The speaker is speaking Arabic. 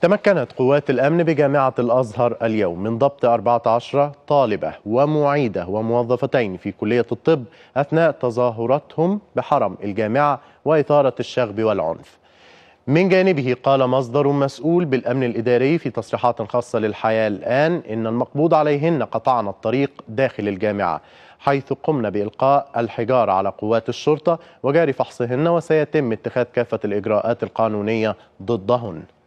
تمكنت قوات الأمن بجامعة الأزهر اليوم من ضبط 14 طالبة ومعيدة وموظفتين في كلية الطب أثناء تظاهرتهم بحرم الجامعة وإثارة الشغب والعنف من جانبه قال مصدر مسؤول بالأمن الإداري في تصريحات خاصة للحياة الآن إن المقبوض عليهن قطعن الطريق داخل الجامعة حيث قمنا بإلقاء الحجارة على قوات الشرطة وجاري فحصهن وسيتم اتخاذ كافة الإجراءات القانونية ضدهن